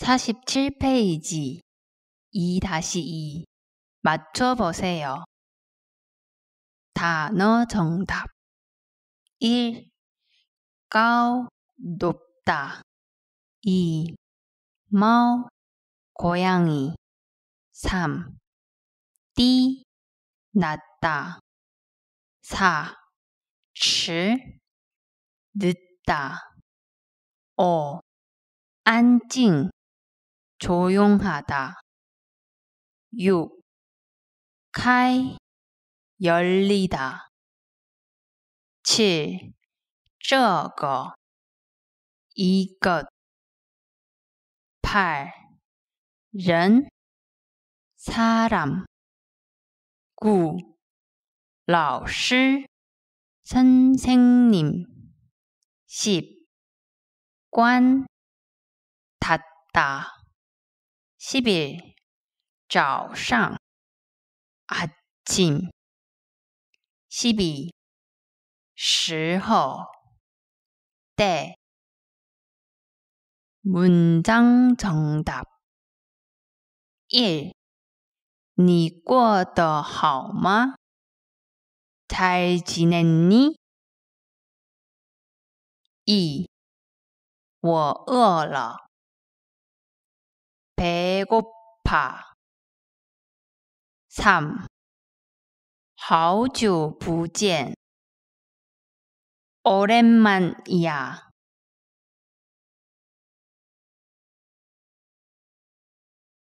47페이지 2-2 맞춰보세요. 단어 정답 1. 까 높다 2. 뭐 고양이 3. 띠 낮다 4. 치 늦다 5. 안징 조용하다. 6. 카 열리다. 7. 这个 이것 8. r 사람 9. 老师 선생님 10. 관 닫다 시비早上아침시비时候때문장정답일你过得好吗잘지냈니이我饿了。 배고파 3. 好久不见 오랜만이야